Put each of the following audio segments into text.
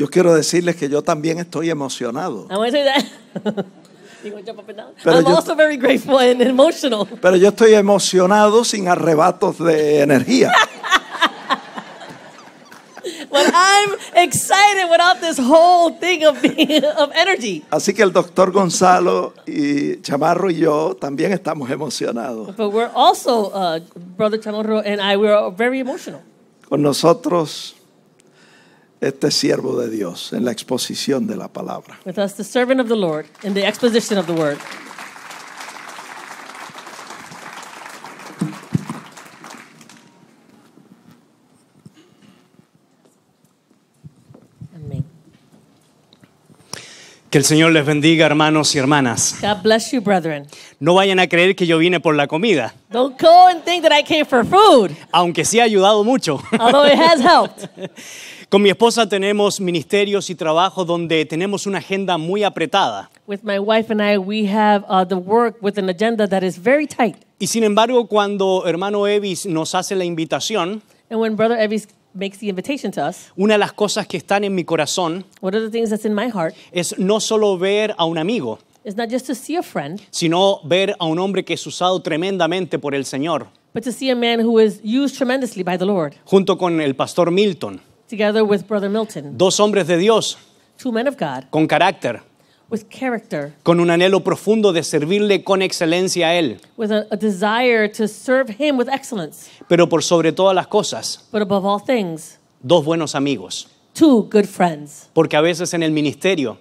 Yo quiero decirles que yo también estoy emocionado. Pero yo- Pero yo estoy emocionado sin arrebatos de energía. Así que el doctor Gonzalo y Chamarro y yo también estamos emocionados. Con nosotros este siervo de Dios en la exposición de la palabra. Que el Señor les bendiga, hermanos y hermanas. God bless you, brethren. No vayan a creer que yo vine por la comida. Don't go and think that I came for food. Aunque sí ha ayudado mucho. Con mi esposa tenemos ministerios y trabajos donde tenemos una agenda muy apretada. With my wife and I, we have uh, the work with an agenda that is very tight. Y sin embargo, cuando hermano Evis nos hace la invitación, una de las cosas que están en mi corazón es no solo ver a un amigo, not just to see a friend, sino ver a un hombre que es usado tremendamente por el Señor, but to see a man who is used tremendously by the Lord, junto con el pastor Milton dos hombres de Dios two men of God, con carácter, with character, con un anhelo profundo de servirle con excelencia a Él, with desire to serve Him with excellence, pero por sobre todas las cosas, dos buenos amigos. Two good friends. Porque a veces en el ministerio,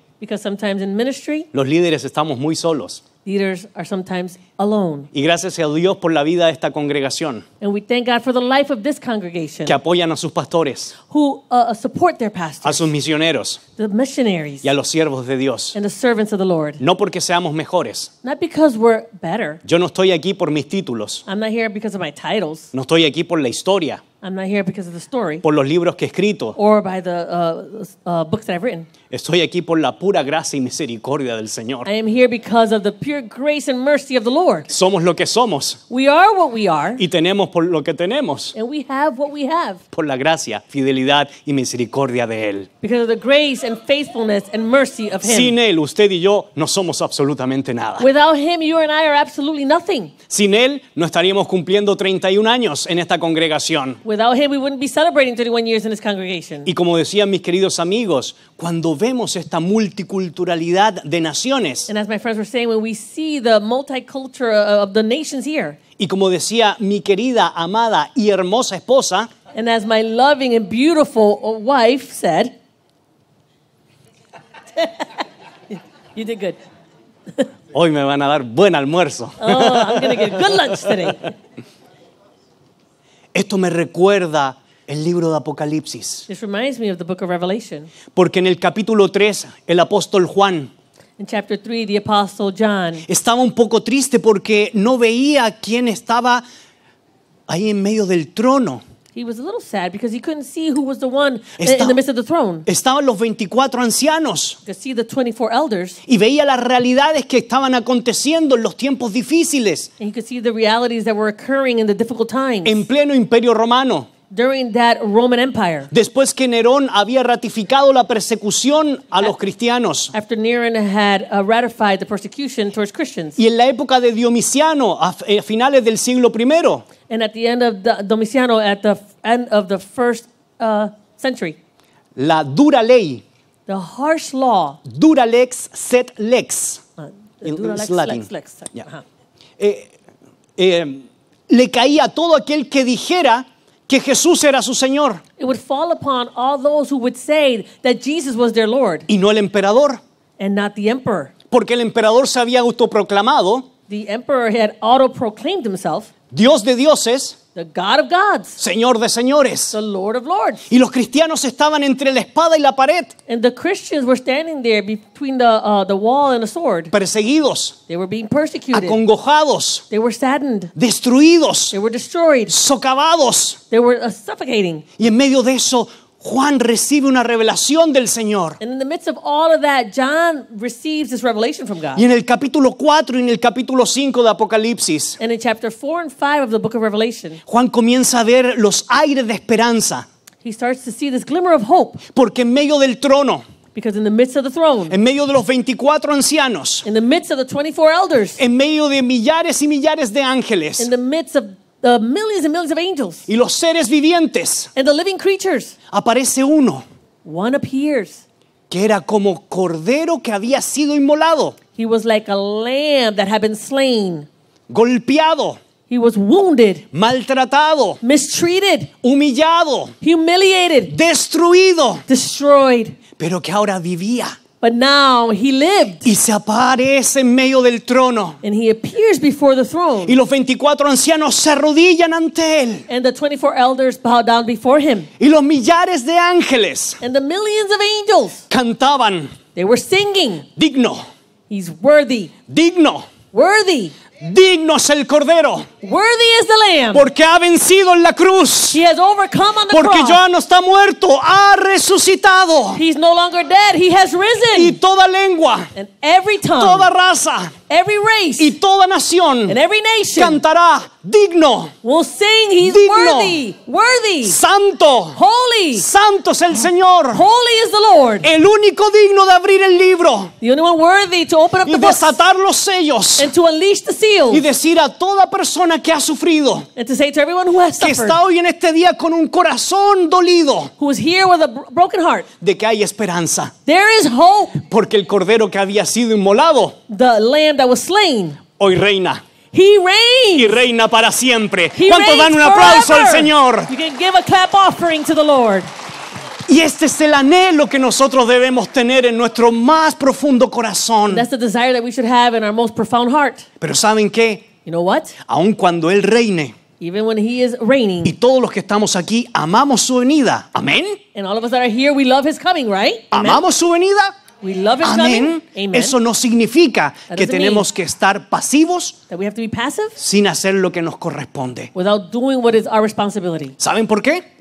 los líderes estamos muy solos leaders are sometimes alone. Y gracias a Dios por la vida de esta congregación. And we thank God for the life of this congregation. Que apoyan a sus pastores. Who uh, uh, support their pastors. A sus misioneros. The missionaries. Y a los siervos de Dios. And the servants of the Lord. No porque seamos mejores. Not because we're better. Yo no estoy aquí por mis títulos. I'm not here because of my titles. No estoy aquí por la historia. I'm not here because of the story. Por los libros que he escrito. Or by the uh, uh, books that I've written. Estoy aquí por la pura gracia y misericordia del Señor. Somos lo que somos y tenemos por lo que tenemos, por la gracia, fidelidad y misericordia de Él. Sin Él, usted y yo no somos absolutamente nada. Sin Él, no estaríamos cumpliendo 31 años en esta congregación. 31 Y como decían mis queridos amigos, cuando vemos esta multiculturalidad de naciones. Y como decía mi querida, amada y hermosa esposa. Hoy me van a dar buen almuerzo. Oh, Esto me recuerda el libro de Apocalipsis. This reminds me of the book of Revelation. Porque en el capítulo 3, el apóstol Juan In chapter 3, the apostle John estaba un poco triste porque no veía quién estaba ahí en medio del trono. He was a little sad because he couldn't see who was the one Está, in the midst of the throne. Estaban los 24 ancianos. Could see the 24 elders. Y veía las realidades que estaban aconteciendo en los tiempos difíciles. And he could see the realities that were occurring in the difficult times. En pleno imperio romano during that Roman Empire. Después que Nerón había ratificado la persecución a los cristianos. After Nero had uh, ratified the persecution towards Christians. Y en la época de Diomiciano, a, eh, finales del siglo I. And at the end of the, Domiciano, at the end of the first uh, century. La dura ley. The harsh law. Dura lex set lex. Uh, in, dura lex, Latin. lex, lex, lex. Yeah. -huh. Eh, eh, le caía a todo aquel que dijera que Jesús era su Señor. It would fall upon all those who would say that Jesus was their Lord Y no el emperador, and not the emperor. porque el emperador se había autoproclamado The emperor had auto-proclaimed himself Dios de dioses The God of gods. Señor de señores. The Lord of lords. Y los cristianos estaban entre la espada y la pared. And the Christians were standing there between the, uh, the wall and the sword. Perseguidos. They were being persecuted. Acongojados. They were saddened. Destruidos. They were destroyed. Socavados. They were uh, suffocating. Y en medio de eso Juan recibe una revelación del Señor. And in the midst of all of that, John receives this revelation from God. Y en el capítulo 4 y en el capítulo 5 de Apocalipsis, and in chapter 4 and 5 of the book of Revelation, Juan comienza a ver los aires de esperanza. He starts to see this glimmer of hope. Porque en medio del trono Because in the midst of the throne, en medio de los 24 ancianos, in the midst of the 24 elders, en medio de millares y millares de ángeles, in the midst of The millions and millions of angels. Y los seres vivientes. And the living creatures. Aparece uno. One appears. Que era como cordero que había sido inmolado. He was like a lamb that had been slain. Golpeado. He was wounded, maltratado, mistreated, humillado, humiliated, destruido, destroyed, pero que ahora vivía but now he lived. Y se aparece en medio del trono. And he appears before the throne. Y los 24 ancianos se arrodillan ante él. And the 24 elders bow down before him. Y los millares de ángeles And the millions of angels cantaban. They were singing. Digno. He's worthy. Digno. Worthy Digno es el cordero. Porque ha vencido en la cruz. Porque ya no está muerto, ha resucitado. longer Y toda lengua, toda raza, Every race, y toda nación cantará digno. Will sing he's digno, worthy, worthy, santo, holy, santo es el Señor, holy is the Lord, el único digno de abrir el libro, the only one worthy to open up y the desatar books, los sellos, and to unleash the seals, y decir a toda persona que ha sufrido, and to say to everyone who has que está hoy en este día con un corazón dolido, who is here with a broken heart, de que hay esperanza, there is hope, porque el cordero que había sido inmolado, the lamb slain. Hoy reina. Y reina para siempre. He ¿Cuánto dan un aplauso al Señor? the Y este es el anhelo que nosotros debemos tener en nuestro más profundo corazón. Pero ¿saben qué? Aun cuando él reine, when he is reigning. Y todos los que estamos aquí amamos su venida. Amén. Amamos su venida. Amén. Eso no significa que tenemos que estar pasivos sin hacer lo que nos corresponde. ¿Saben por qué?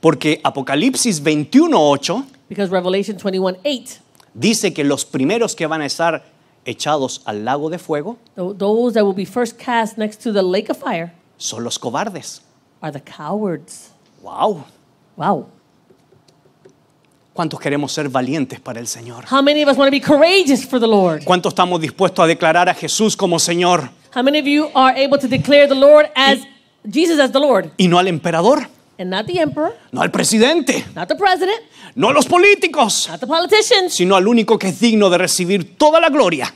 Porque Apocalipsis 21:8 dice que los primeros que van a estar echados al lago de fuego son los cobardes. Are the cowards. Wow. Wow. ¿Cuántos queremos ser valientes para el Señor? How many of us want to be courageous for the Lord? ¿Cuántos estamos dispuestos a declarar a Jesús como Señor? How many of you are able to declare the Lord as Jesus as the Lord? Y no al emperador. And not the emperor. No al presidente. Not the president. No a los políticos. Not the politicians. Sino al único que es digno de recibir toda la gloria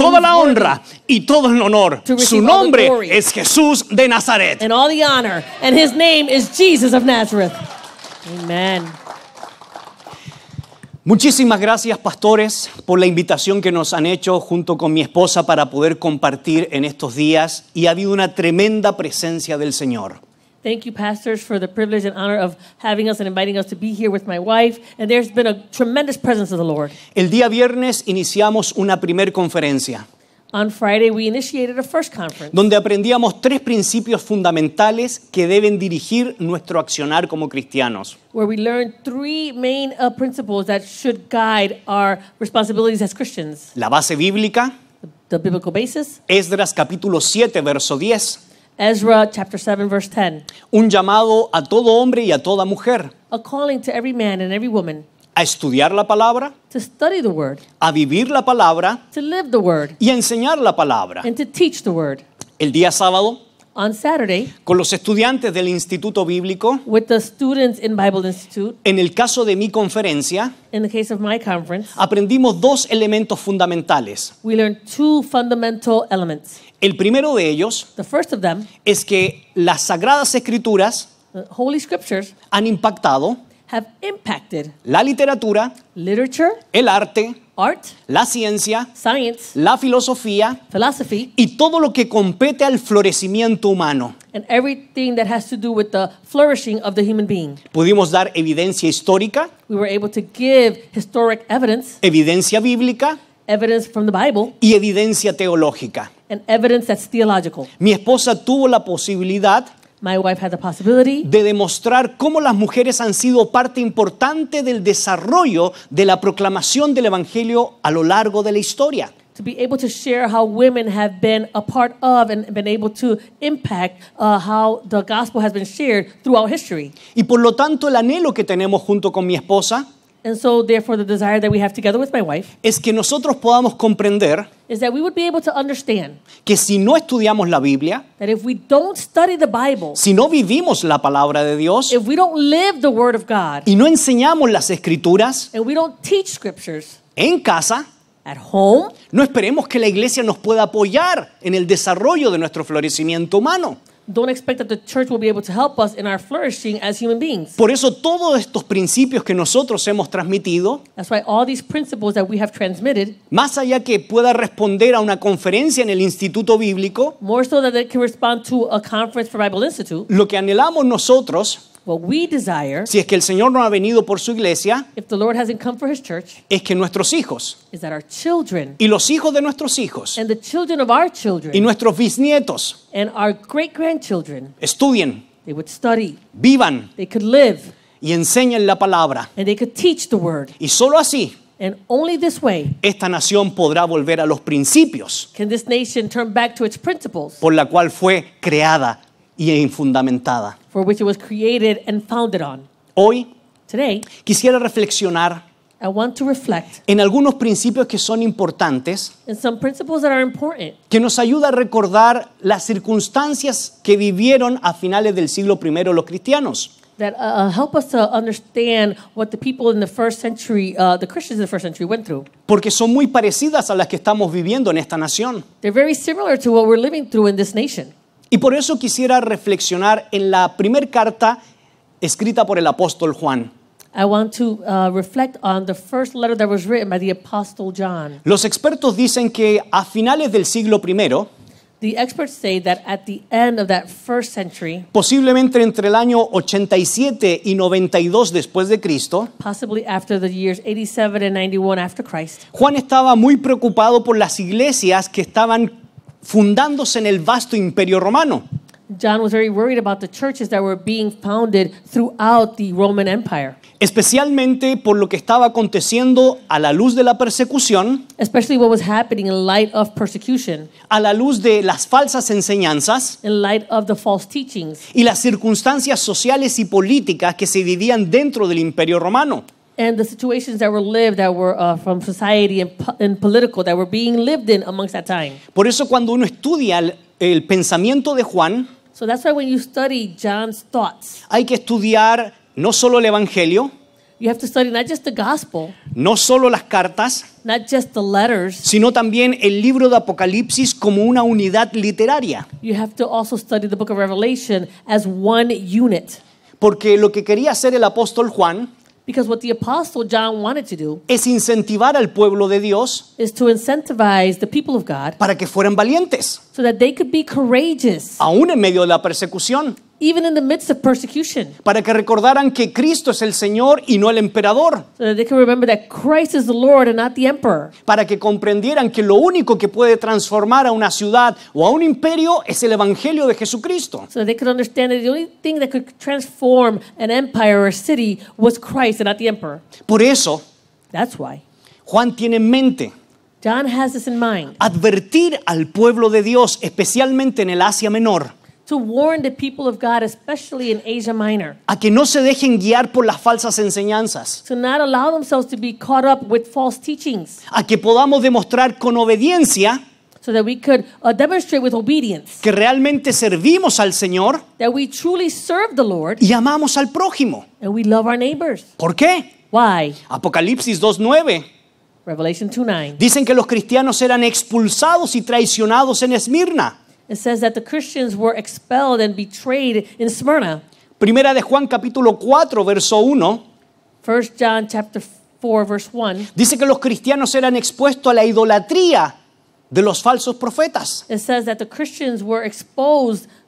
toda la honra y todo el honor. Su nombre es Jesús de Nazaret. And all the honor and his name is Jesus of Nazareth. Amen. Muchísimas gracias, pastores, por la invitación que nos han hecho junto con mi esposa para poder compartir en estos días y ha habido una tremenda presencia del Señor. Thank you, pastors, for the privilege and honor of having us and inviting us to be here with my wife. And there's been a tremendous presence of the Lord. El día viernes iniciamos una primer conferencia. On Friday, we initiated a first conference. donde aprendíamos tres principios fundamentales que deben dirigir nuestro accionar como cristianos. where we learned three main uh, principles that should guide our responsibilities as Christians. La base bíblica, The biblical basis, Esdras capítulo 7, verso 10, Ezra chapter 7 verse 10, un llamado a todo hombre y a toda mujer, a calling to every man and every woman, a estudiar la palabra, to study the word, a vivir la palabra to live the word, y a enseñar la palabra. to teach the word. El día sábado, On Saturday, con los estudiantes del Instituto Bíblico, with the students in Bible Institute, en el caso de mi conferencia, in case of my conference, aprendimos dos elementos fundamentales. We learned two fundamental elements. El primero de ellos the first of them, es que las Sagradas Escrituras Holy Scriptures, han impactado la literatura, literature, el arte, art, la ciencia, science, la filosofía philosophy, y todo lo que compete al florecimiento humano. Pudimos dar evidencia histórica, evidencia bíblica y evidencia teológica. Mi esposa tuvo la posibilidad de demostrar cómo las mujeres han sido parte importante del desarrollo de la proclamación del Evangelio a lo largo de la historia. and Y por lo tanto el anhelo que tenemos junto con mi esposa And so, therefore, the desire that we have together with my wife es que nosotros podamos comprender is we que si no estudiamos la Biblia, if the si no vivimos la palabra de Dios y no enseñamos las escrituras we don't teach scriptures, en casa, at home, no esperemos que la iglesia nos pueda apoyar en el desarrollo de nuestro florecimiento humano. Por eso todos estos principios que nosotros hemos transmitido, más allá que pueda responder a una conferencia en el Instituto Bíblico, lo que anhelamos nosotros si es que el Señor no ha venido por su iglesia, es que nuestros hijos y los hijos de nuestros hijos y nuestros bisnietos estudien, vivan y enseñen la palabra. Y solo así esta nación podrá volver a los principios por la cual fue creada y fundamentada. infundamentada Hoy quisiera reflexionar en algunos principios que son importantes que nos ayuda a recordar las circunstancias que vivieron a finales del siglo I los cristianos. Porque son muy parecidas a las que estamos viviendo en esta nación. Y por eso quisiera reflexionar en la primera carta escrita por el apóstol Juan. Los expertos dicen que a finales del siglo I posiblemente entre el año 87 y 92 después de Cristo, Juan estaba muy preocupado por las iglesias que estaban fundándose en el vasto imperio romano. John was very worried about the churches that were being founded throughout the Roman Empire. Especialmente por lo que estaba aconteciendo a la luz de la persecución, Especially what was happening in light of persecution, a la luz de las falsas enseñanzas in light of the false teachings, y las circunstancias sociales y políticas que se vivían dentro del Imperio Romano and the situations that were lived that were uh, from society and, po political that were being lived in amongst that time. Por eso cuando uno estudia el pensamiento de Juan, so that's why when you study John's thoughts, hay que estudiar no solo el evangelio, you have to study not just the gospel, no solo las cartas, not just the letters, sino también el libro de Apocalipsis como una unidad literaria. You have to also study the book of Revelation as one unit. Porque lo que quería hacer el apóstol Juan Because what the apostle John wanted to do es incentivar al pueblo de Dios is to incentivize the people of God para que fueran valientes, so that they could be courageous, aún en medio de la persecución. Para que recordaran que Cristo es el Señor y no el emperador. Para que comprendieran que lo único que puede transformar a una ciudad o a un imperio es el evangelio de Jesucristo. Por eso, Juan tiene en mente advertir al pueblo de Dios, especialmente en el Asia Menor to warn the people of God, especially in Asia Minor, a que no se dejen guiar por las falsas enseñanzas, to not allow themselves to be caught up with false teachings, a que podamos demostrar con obediencia so that we could uh, demonstrate with obedience que realmente servimos al Señor that we truly serve the Lord y amamos al prójimo. And we love our neighbors. ¿Por qué? Why? Apocalipsis 2:9 Revelation 2:9 Dicen que los cristianos eran expulsados y traicionados en Esmirna. It says that the Christians were expelled and betrayed in Smyrna. Primera de Juan capítulo 4 verso 1. 1 John chapter 4 verse 1. Dice que los cristianos eran expuestos a la idolatría de los falsos profetas. It says that the Christians were exposed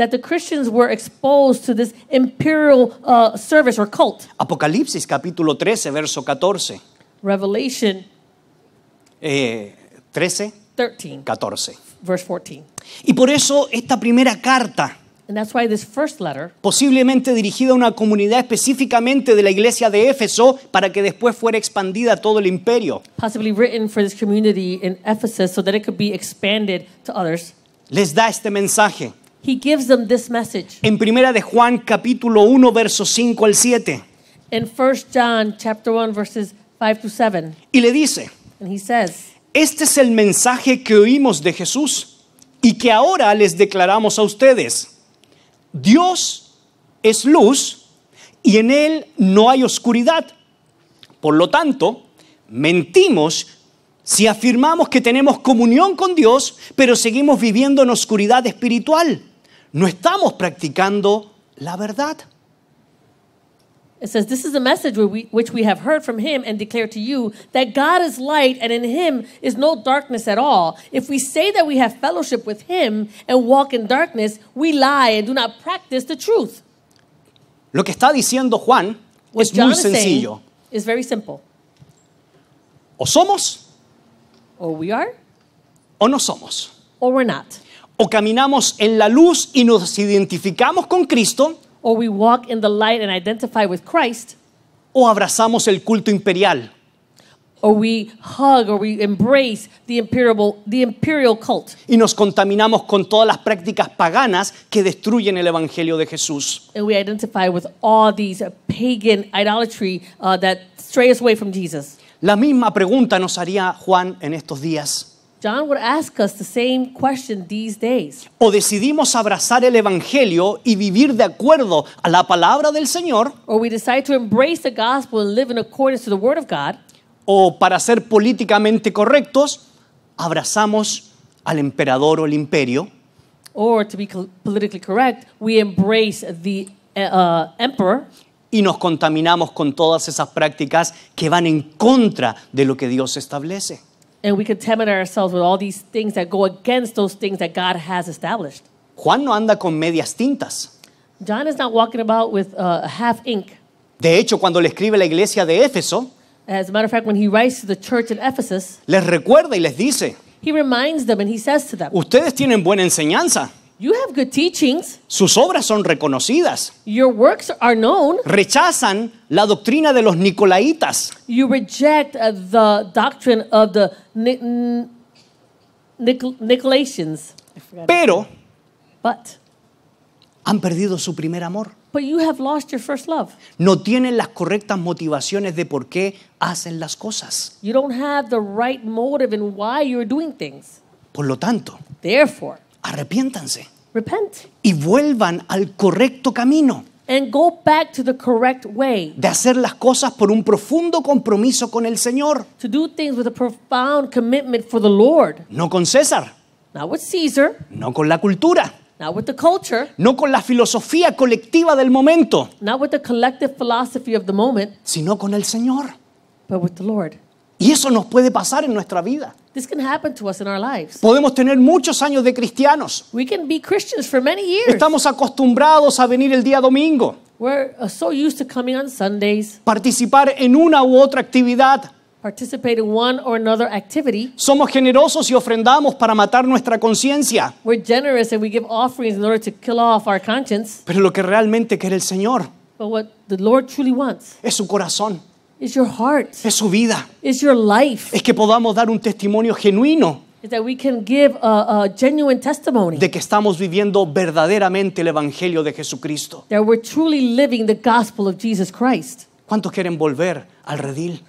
that the Christians were exposed to this imperial uh, service or cult. Apocalipsis capítulo 13, verso 14. Revelation eh, 13, 13, 14. Verse 14. Y por eso esta primera carta And that's why this first letter, posiblemente dirigida a una comunidad específicamente de la iglesia de Éfeso para que después fuera expandida a todo el imperio. Possibly written for this community in Ephesus so that it could be expanded to others. Les da este mensaje. En primera de Juan capítulo 1 versos 5 al 7. John Y le dice, "Este es el mensaje que oímos de Jesús y que ahora les declaramos a ustedes. Dios es luz y en él no hay oscuridad. Por lo tanto, mentimos si afirmamos que tenemos comunión con Dios, pero seguimos viviendo en oscuridad espiritual no estamos practicando la verdad. It says, This is a message which we have heard from him and declare to you that God is light and in him is no darkness at all. If we say that we have fellowship with him and walk in darkness, we lie and do not practice the truth. Lo que está diciendo Juan What es John muy sencillo. Is very simple. O somos, or we are, o no somos. Or we're not o caminamos en la luz y nos identificamos con Cristo, o abrazamos el culto imperial, imperial, y nos contaminamos con todas las prácticas paganas que destruyen el Evangelio de Jesús. La misma pregunta nos haría Juan en estos días. O decidimos abrazar el evangelio y vivir de acuerdo a la palabra del Señor. O para ser políticamente correctos, abrazamos al emperador o el imperio. y nos contaminamos con todas esas prácticas que van en contra de lo que Dios establece. And we contaminate ourselves with all these things that go against those things that God has established. Juan no anda con medias tintas. John is not walking about with uh, half ink. De hecho, cuando le escribe la iglesia de Éfeso, As a matter of fact, when he writes to the church in Ephesus, les recuerda y les dice, he reminds them and he says to them, ustedes tienen buena enseñanza. You have good teachings. Sus obras son reconocidas. Your works are known. Rechazan la doctrina de los nicolaitas. You reject uh, the doctrine of the Nicolaitans. Pero But, han perdido su primer amor. But you have lost your first love. No tienen las correctas motivaciones de por qué hacen las cosas. You don't have the right motive in why you're doing things. Por lo tanto, Therefore, arrepiéntanse. Repent. Y vuelvan al correcto camino. And go back to the correct way. De hacer las cosas por un profundo compromiso con el Señor. To do things with a profound commitment for the Lord. No con César. Not with Caesar. No con la cultura. Not with the culture. No con la filosofía colectiva del momento. Not with the collective philosophy of the moment. Sino con el Señor. But with the Lord. Y eso nos puede pasar en nuestra vida. Podemos tener muchos años de cristianos. Estamos acostumbrados a venir el día domingo. Uh, Participar en una u otra actividad. Somos generosos y ofrendamos para matar nuestra conciencia. Pero lo que realmente quiere el Señor es su corazón. Is your heart. Es su vida. It's your life. Es que podamos dar un testimonio genuino. Is that we can give a, a genuine testimony. de que estamos viviendo verdaderamente el Evangelio de Jesucristo. That we're truly living the gospel of Jesus Christ. ¿Cuántos quieren volver al redil?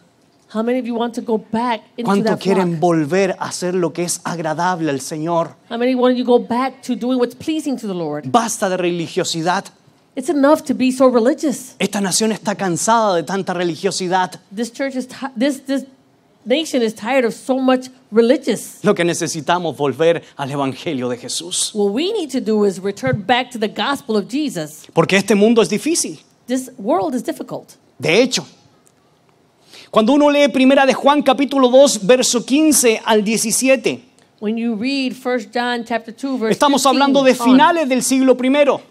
How many of you want to go back into ¿Cuántos quieren volver a hacer lo que es agradable al Señor? How many want you go back to doing what's pleasing to the Lord? Basta de religiosidad. Esta nación está cansada de tanta religiosidad. This this nation is tired of so much religious. Lo que necesitamos volver al evangelio de Jesús. What we need to do is return back to the gospel of Jesus. Porque este mundo es difícil. This world is difficult. De hecho, cuando uno lee Primera de Juan capítulo 2 verso 15 al 17, Estamos hablando de finales del siglo primero.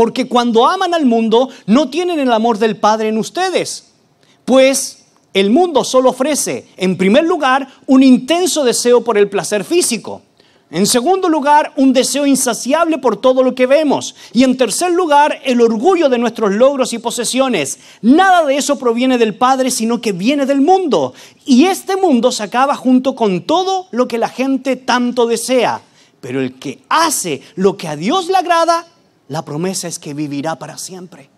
porque cuando aman al mundo no tienen el amor del Padre en ustedes. Pues el mundo solo ofrece, en primer lugar, un intenso deseo por el placer físico. En segundo lugar, un deseo insaciable por todo lo que vemos. Y en tercer lugar, el orgullo de nuestros logros y posesiones. Nada de eso proviene del Padre, sino que viene del mundo. Y este mundo se acaba junto con todo lo que la gente tanto desea. Pero el que hace lo que a Dios le agrada, La promesa es que vivirá para siempre.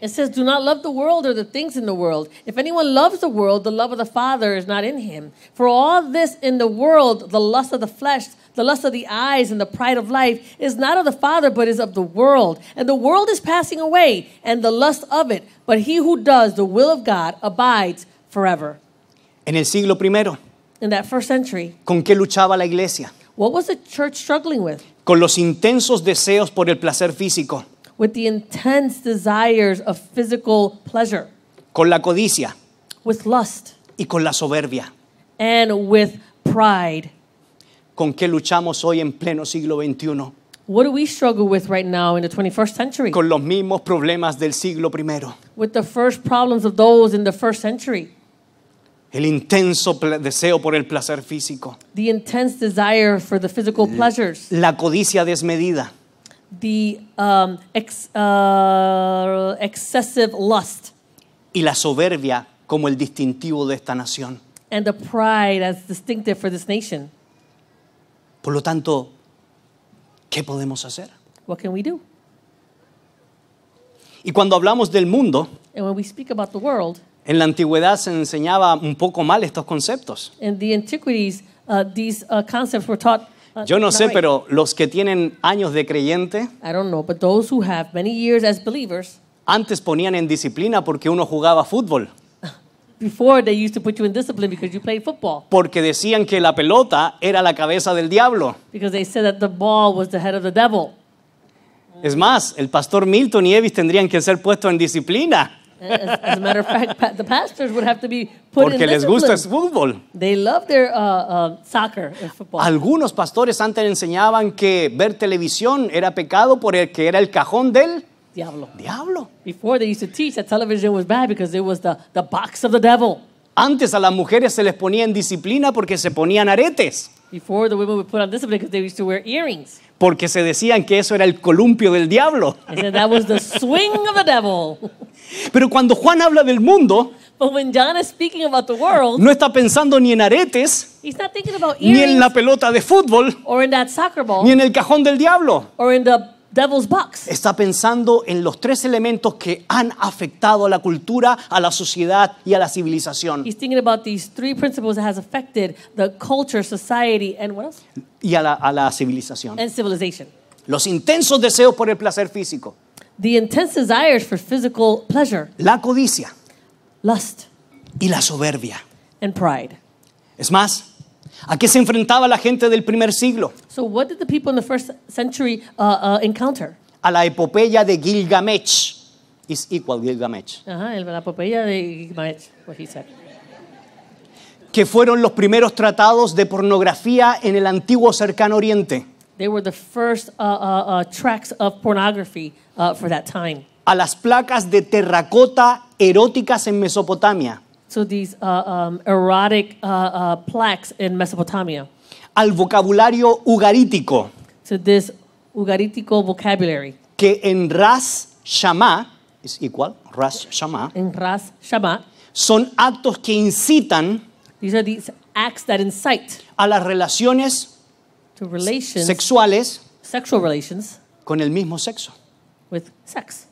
It says, Do not love the world or the things in the world. If anyone loves the world, the love of the Father is not in him. For all this in the world, the lust of the flesh, the lust of the eyes, and the pride of life is not of the Father, but is of the world. And the world is passing away, and the lust of it. But he who does the will of God abides forever. En el siglo primero. In that first century. ¿Con qué luchaba la iglesia? What was the church struggling with? con los intensos deseos por el placer físico, con la codicia y con la soberbia. ¿Con qué luchamos hoy en pleno siglo 21 Con los mismos problemas del siglo primero. El intenso deseo por el placer físico. La codicia desmedida. The um, uh, lust. Y la soberbia como el distintivo de esta nación. Por lo tanto, ¿qué podemos hacer? Y cuando hablamos del mundo, en la antigüedad se enseñaba un poco mal estos conceptos. Uh, uh, uh, Yo no sé, pero los que tienen años de creyente antes ponían en disciplina porque uno jugaba fútbol. Porque decían que la pelota era la cabeza del diablo. Es más, el pastor Milton y Evis tendrían que ser puestos en disciplina. As, as a matter of fact, the pastors would have to be put Porque les gusta el fútbol. They love their uh, uh, soccer, uh, football. Algunos pastores antes enseñaban que ver televisión era pecado por el que era el cajón del diablo. Diablo. Before they used to teach that television was bad because it was the, the box of the devil. Antes a las mujeres se les ponía en disciplina porque se ponían aretes. Before the women would put on discipline because they used to wear earrings porque se decían que eso era el columpio del diablo. Pero cuando Juan habla del mundo, no está pensando ni en aretes, ni en la pelota de fútbol, ni en el cajón del diablo. Está pensando en los tres elementos que han afectado a la cultura, a la sociedad y a la civilización. thinking about these three principles that has affected the culture, society, and Y a la, civilización. Los intensos deseos por el placer físico. The intense desires for physical pleasure. La codicia. Lust. Y la soberbia. And pride. Es más, ¿a qué se enfrentaba la gente del primer siglo? So what did the people in the first century uh, uh, encounter? A la epopeya de Gilgamesh is equal Gilgamesh. Ajá, el- la epopeya de Gilgamesh, what he said. Que fueron los primeros tratados de pornografía en el antiguo cercano oriente. They were the first uh, uh, uh, tracks of pornography uh, for that time. A las placas de terracota eróticas en Mesopotamia. So these uh, um, erotic uh, uh, plaques in Mesopotamia al vocabulario ugarítico. To this ugarítico vocabulary. Que en Ras Shama, es igual, Ras Shama. En Ras Shama. Son actos que incitan. These are these acts that incite. A las relaciones. To relations. Sexuales. Sexual relations. Con el mismo sexo. With sex.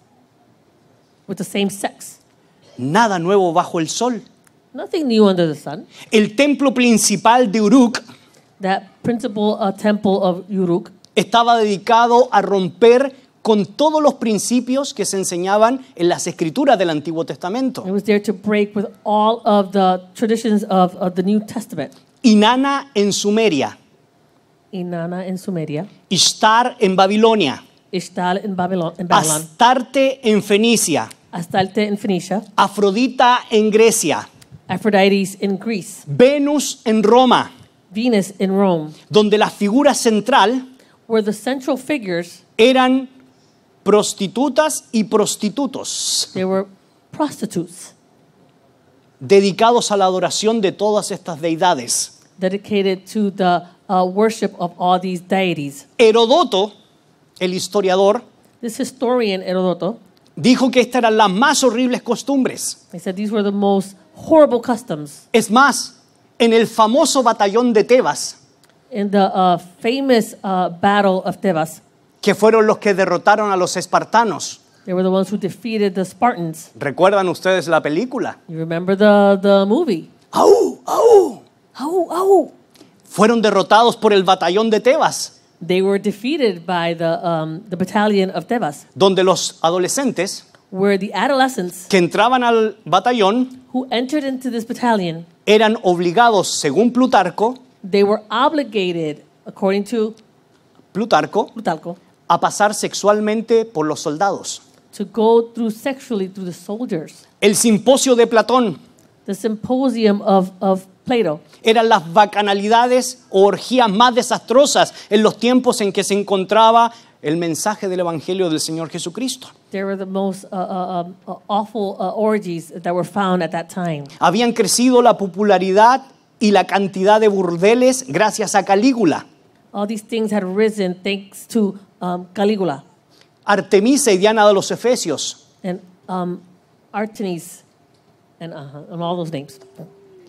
With the same sex. Nada nuevo bajo el sol. Nothing new under the sun. El templo principal de Uruk that principal uh, temple of Uruk estaba dedicado a romper con todos los principios que se enseñaban en las escrituras del Antiguo Testamento. It to break with all of the traditions of, the New Testament. Inanna en Sumeria. Inanna en Sumeria. Ishtar en Babilonia. Ishtar en, Babilon, en Babilon. Astarte en Fenicia. Astarte en Fenicia. Afrodita en Grecia. Aphrodite in Greece. Venus en Roma. Venus donde la figura central eran prostitutas y prostitutos dedicados a la adoración de todas estas deidades. Uh, Herodoto, el historiador, dijo que estas eran las más horribles costumbres. Es más, en el famoso batallón de uh, uh, Tebas, que fueron los que derrotaron a los espartanos. ¿Recuerdan ustedes la película? Fueron derrotados por el batallón de Tebas, donde los adolescentes que entraban al batallón eran obligados, según Plutarco, They were obligated, according to Plutarco, a pasar sexualmente por los soldados. the El simposio de Platón symposium of, Plato eran las bacanalidades o orgías más desastrosas en los tiempos en que se encontraba el mensaje del evangelio del Señor Jesucristo. Habían crecido la popularidad y la cantidad de burdeles gracias a Calígula. Um, Artemisa y Diana de los Efesios. Um, uh-huh,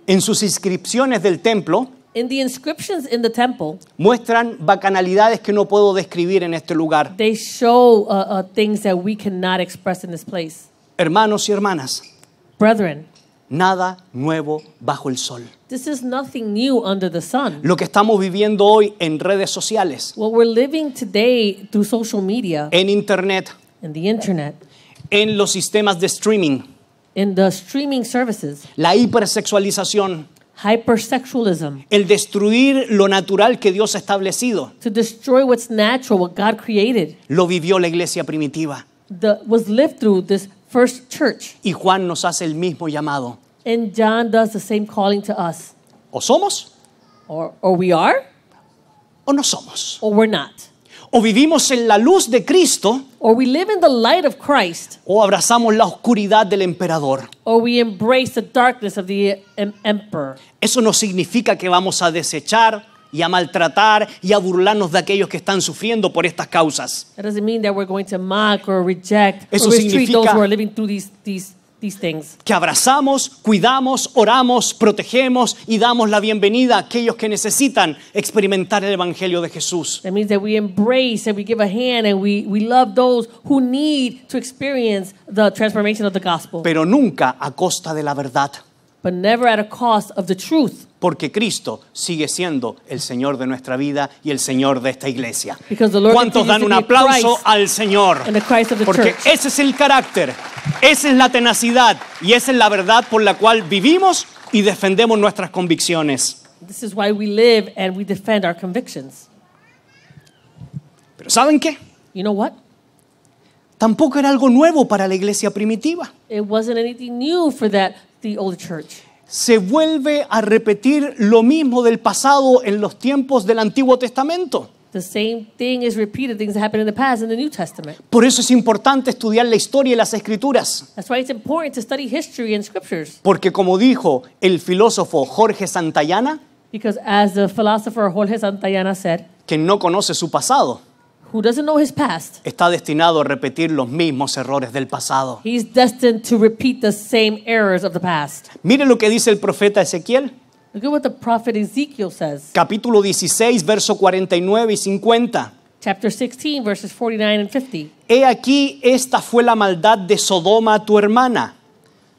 en sus inscripciones del templo. In the inscriptions in the temple, muestran bacanalidades que no puedo describir en este lugar. They show uh, uh, things that we cannot express in this place. Hermanos y hermanas. Brethren. Nada nuevo bajo el sol. This is nothing new under the sun. Lo que estamos viviendo hoy en redes sociales. What we're living today through social media. En internet. In the internet. En los sistemas de streaming. In the streaming services. La hipersexualización. Hypersexualism. El destruir lo natural que Dios ha establecido. To destroy what's natural, what God created. Lo vivió la iglesia primitiva. The, was lived through this first church. Y Juan nos hace el mismo llamado. And John does the same calling to us. O somos. Or, or we are. O no somos. Or we're not o vivimos en la luz de Cristo o abrazamos la oscuridad del emperador. Em-, Eso no significa que vamos a desechar y a maltratar y a burlarnos de aquellos que están sufriendo por estas causas. Eso These things. que abrazamos, cuidamos, oramos, protegemos y damos la bienvenida a aquellos que necesitan experimentar el evangelio de Jesús. That means that we embrace and we give a hand and we we love those who need to experience the transformation of the gospel. Pero nunca a costa de la verdad but never a cost of the truth. Porque Cristo sigue siendo el Señor de nuestra vida y el Señor de esta iglesia. ¿Cuántos dan un aplauso al Señor? Porque ese es el carácter, esa es la tenacidad y esa es la verdad por la cual vivimos y defendemos nuestras convicciones. Pero ¿saben qué? You know what? tampoco era algo nuevo para la iglesia primitiva. Se vuelve a repetir lo mismo del pasado en los tiempos del Antiguo Testamento. Por eso es importante estudiar la historia y las escrituras. Porque como dijo el filósofo Jorge Santayana, Que no conoce su pasado who doesn't know his past, está destinado a repetir los mismos errores del pasado. he's destined to repeat the same errors of the past. Mire lo que dice el profeta Ezequiel, Look at what the prophet Ezekiel says. capítulo 16, verso 49 y 50. Chapter 16, verses 49 and 50. He aquí, esta fue la maldad de Sodoma, tu hermana.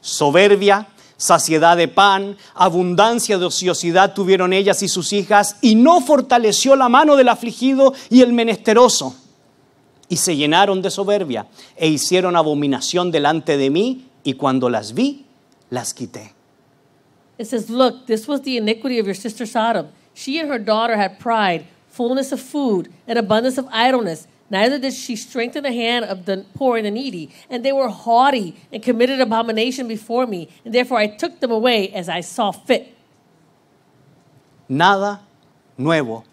Soberbia, Saciedad de pan, abundancia de ociosidad tuvieron ellas y sus hijas, y no fortaleció la mano del afligido y el menesteroso. Y se llenaron de soberbia e hicieron abominación delante de mí, y cuando las vi, las quité. It says, Look, this was the iniquity of your sister Sodom. She and her daughter had pride, fullness of food, and abundance of idleness. Neither did she strengthen the hand of the poor and the needy. And they were haughty and committed abomination before me. And therefore I took them away as I saw fit. Nada nuevo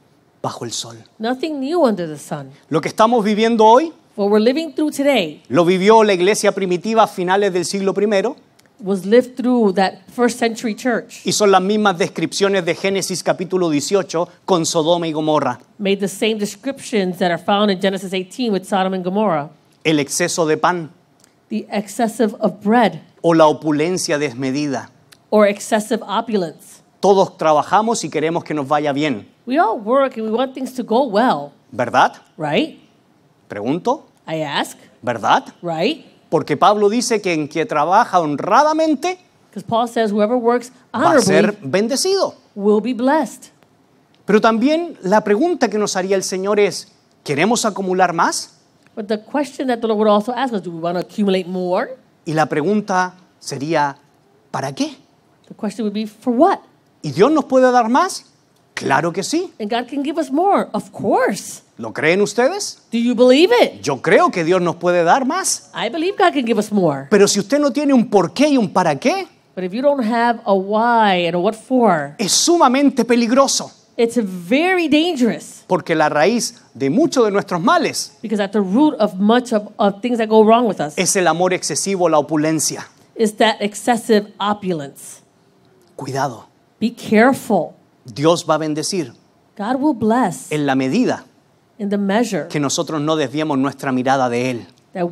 bajo el sol. Nothing new under the sun. Lo que estamos viviendo hoy What we're living through today, lo vivió la iglesia primitiva a finales del siglo primero. was lived through that first century church. Y son las mismas descripciones de Génesis capítulo 18 con Sodoma y Gomorra. Made the same descriptions that are found in Genesis 18 with Sodom and Gomorrah. El exceso de pan. The excessive of bread. O la opulencia desmedida. Or excessive opulence. Todos trabajamos y queremos que nos vaya bien. We all work and we want things to go well. ¿Verdad? Right? Pregunto. I ask. ¿Verdad? Right? Porque Pablo dice que en que trabaja honradamente va a ser bendecido. Pero también la pregunta que nos haría el Señor es, ¿queremos acumular más? Y la pregunta sería, ¿para qué? ¿Y Dios nos puede dar más? Claro que sí. And God can give us more, of course. ¿Lo creen ustedes? Do you believe it? Yo creo que Dios nos puede dar más. I believe God can give us more. Pero si usted no tiene un porqué y un para qué, But if you don't have a why and a what for, es sumamente peligroso. It's very dangerous. Porque la raíz de muchos de nuestros males Because at the root of much of, of things that go wrong with us es el amor excesivo, la opulencia. is that excessive opulence. Cuidado. Be careful. Dios va a bendecir en la medida que nosotros no desviemos nuestra mirada de Él. Uh,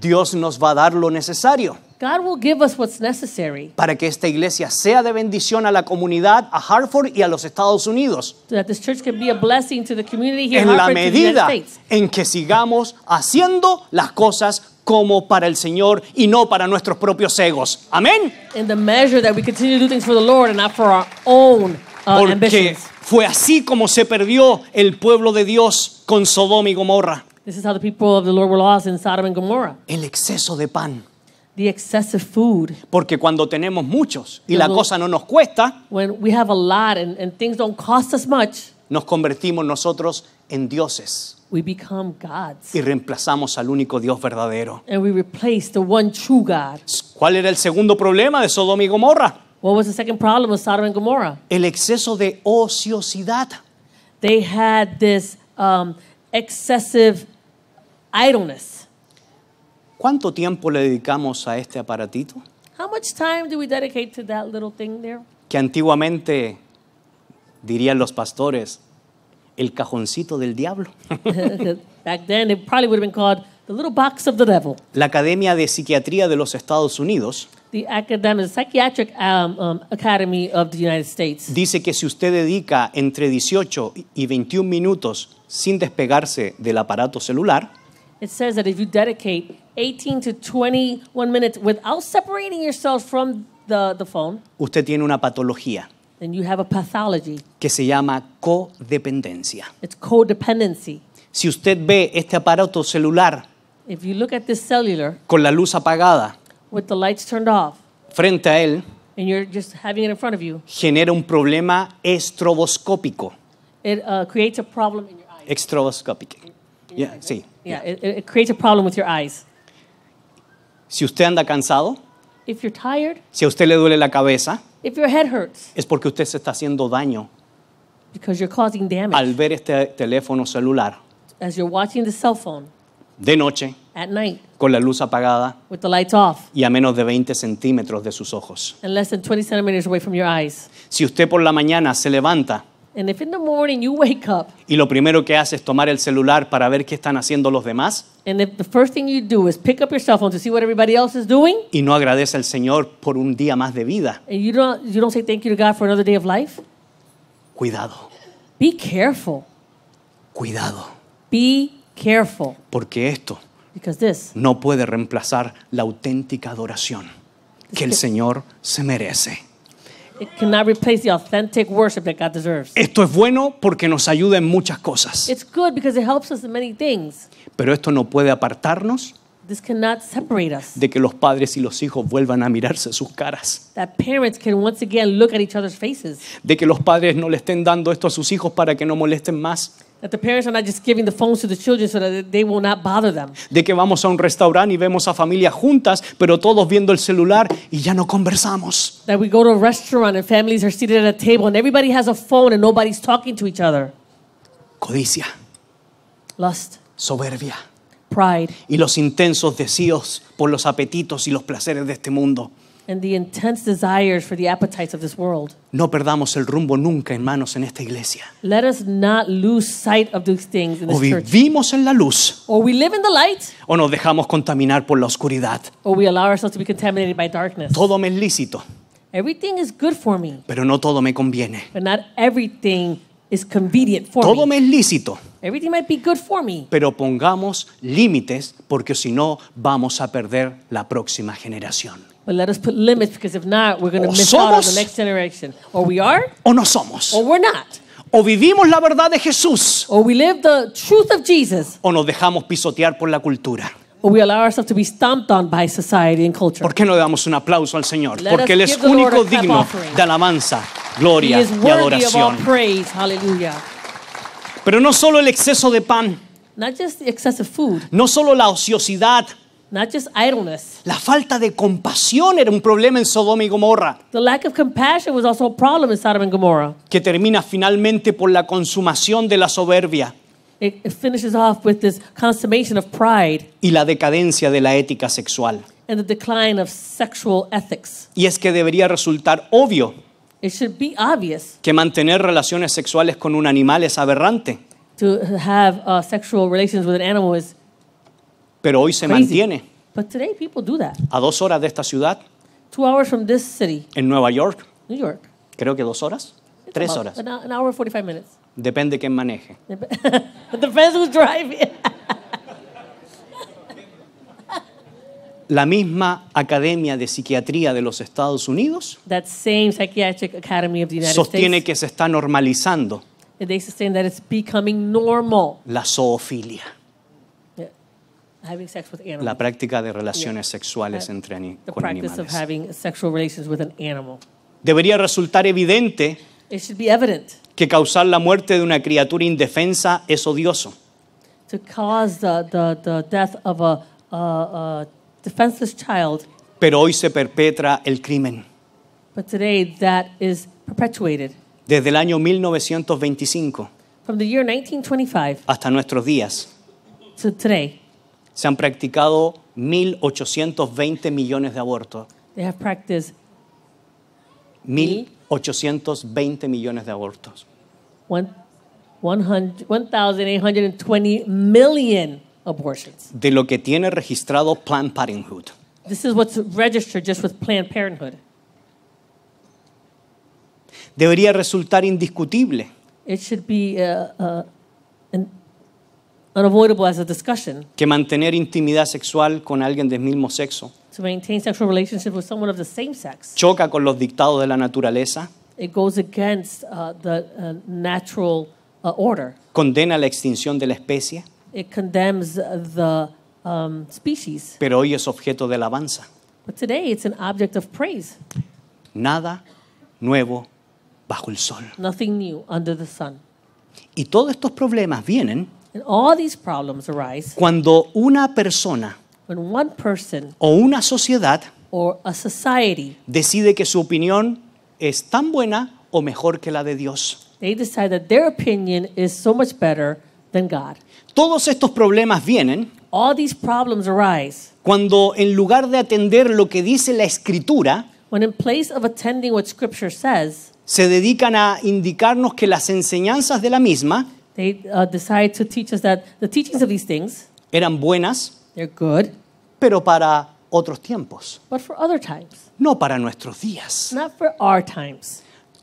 Dios nos va a dar lo necesario. Para que esta iglesia sea de bendición a la comunidad, a Hartford y a los Estados Unidos. en la medida en que sigamos haciendo las cosas como para el Señor y no para nuestros propios egos. Amén. In the measure that we continue to do things for the Lord and not for our own uh, Porque ambitions. fue así como se perdió el pueblo de Dios con Sodoma y Gomorra. This is how the people of the Lord were lost in Sodom and Gomorrah. El exceso de pan. The excessive food. Porque cuando tenemos muchos y la cosa no nos cuesta, when we have a lot and, and things don't cost us much, nos convertimos nosotros en dioses. We become gods. Y reemplazamos al único Dios verdadero. And we replace the one true God. ¿Cuál era el segundo problema de Sodoma y Gomorra? What was the second problem of Sodom and Gomorrah? El exceso de ociosidad. They had this um, excessive idleness. ¿Cuánto tiempo le dedicamos a este aparatito? How much time do we dedicate to that little thing there? Que antiguamente dirían los pastores, el cajoncito del diablo. Back then it probably would have been called the little box of the devil. La Academia de Psiquiatría de los Estados Unidos The Academic Psychiatric um, um, Academy of the United States dice que si usted dedica entre 18 y 21 minutos sin despegarse del aparato celular, it says that if you dedicate 18 to 21 minutes without separating yourself from the, the phone, usted tiene una patología. Then you have a pathology. que se llama codependencia. It's codependency. Si usted ve este aparato celular If you look at this cellular con la luz apagada with the lights turned off frente a él, and you're just having it in front of you, genera un problema estroboscópico. it uh, creates a problem in your eyes. Extroboscópico. Yeah, sí. Yeah, it it creates a problem with your eyes. Si usted anda cansado, If you're tired, si a usted le duele la cabeza, es porque usted se está haciendo daño al ver este teléfono celular de noche con la luz apagada y a menos de 20 centímetros de sus ojos. Si usted por la mañana se levanta y lo primero que hace es tomar el celular para ver qué están haciendo los demás y no agradece al Señor por un día más de vida, cuidado, be careful, cuidado, porque esto no puede reemplazar la auténtica adoración que el Señor se merece. Esto es bueno porque nos ayuda en muchas cosas, pero esto no puede apartarnos de que los padres y los hijos vuelvan a mirarse sus caras, de que los padres no le estén dando esto a sus hijos para que no molesten más, That the parents are just giving the phones to the children so that they will not bother them. De que vamos a un restaurante y vemos a familias juntas, pero todos viendo el celular y ya no conversamos. That we go to a restaurant and families are seated at a table and everybody has a phone and nobody's talking to each other. Codicia. Lust. Soberbia. Pride. Y los intensos deseos por los apetitos y los placeres de este mundo and the intense desires for the appetites of this world. No perdamos el rumbo nunca, hermanos, en esta iglesia. Let us not lose sight of these things in O this church. vivimos en la luz Or we live in the light, o nos dejamos contaminar por la oscuridad. or we allow ourselves to be contaminated by darkness. Todo me es lícito, Everything is good for me, pero no todo me conviene. but not everything is convenient for Todo me es lícito, Everything might be good for me, pero pongamos límites porque si no vamos a perder la próxima generación. but let us put limits because if not, we're going to miss out on the next generation. Or we are, O no somos. or we're not. O vivimos la verdad de Jesús Or we live the truth of Jesus, o nos dejamos pisotear por la cultura. or we allow ourselves to be stomped on by society and culture. ¿Por qué no le damos un aplauso al Señor? Let Porque Él es único digno offering. de alabanza gloria y adoración. Pero no solo el exceso de pan, no solo la ociosidad, La falta de compasión era un problema en Sodoma y Gomorra. Que termina finalmente por la consumación de la soberbia. Y la decadencia de la ética sexual. Y es que debería resultar obvio It should be obvious que mantener relaciones sexuales con un animal es aberrante. to have uh, sexual relations with an animal is Pero hoy se Crazy. mantiene but today people do that a dos horas de esta ciudad, two hours from this city en Nueva York, new york creo que dos horas, it's tres horas. an hour, and 45 minutes Depende quién maneje. it depends who's driving la misma Academia de Psiquiatría de los Estados Unidos sostiene que se está normalizando la zoofilia, la práctica de relaciones sexuales uh, entre con animales. Debería resultar evidente que causar la muerte de una criatura indefensa es odioso. Pero hoy se perpetra el crimen. But today that is perpetuated. Desde el año 1925 hasta nuestros días se han practicado 1.820 millones de abortos. They have practiced 1.820 millones de abortos. 1,820 million abortions. De lo que tiene registrado Planned Parenthood. This is what's registered just with Planned Parenthood. Debería resultar indiscutible. It should be uh, uh, an unavoidable as a discussion. Que mantener intimidad sexual con alguien del mismo sexo. To maintain sexual relationship with someone of the same sex. Choca con los dictados de la naturaleza. It goes against uh, the uh, natural uh, order. Condena la extinción de la especie. It condemns the um, species. Pero hoy es objeto de alabanza. But today it's an object of praise. Nada nuevo bajo el sol. Nothing new under the sun. Y todos estos problemas vienen And all these problems arise cuando una persona when one person o una sociedad or a society decide que su opinión es tan buena o mejor que la de Dios. They decide that their opinion is so much better than God. Todos estos problemas vienen cuando en lugar de atender lo que dice la escritura, se dedican a indicarnos que las enseñanzas de la misma eran buenas, pero para otros tiempos, no para nuestros días.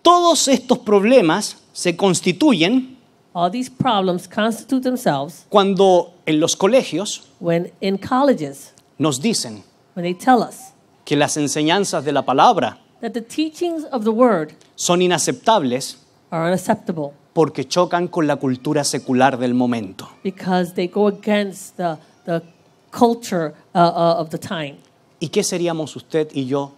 Todos estos problemas se constituyen all these problems constitute themselves Cuando en los colegios when in colleges, nos dicen when they tell us que las enseñanzas de la palabra that the teachings of the word son inaceptables are unacceptable porque chocan con la cultura secular del momento. because they go against the, the culture uh, uh of the time. ¿Y qué seríamos usted y yo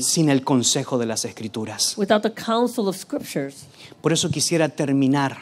sin el consejo de las escrituras. without the counsel of scriptures? Por eso quisiera terminar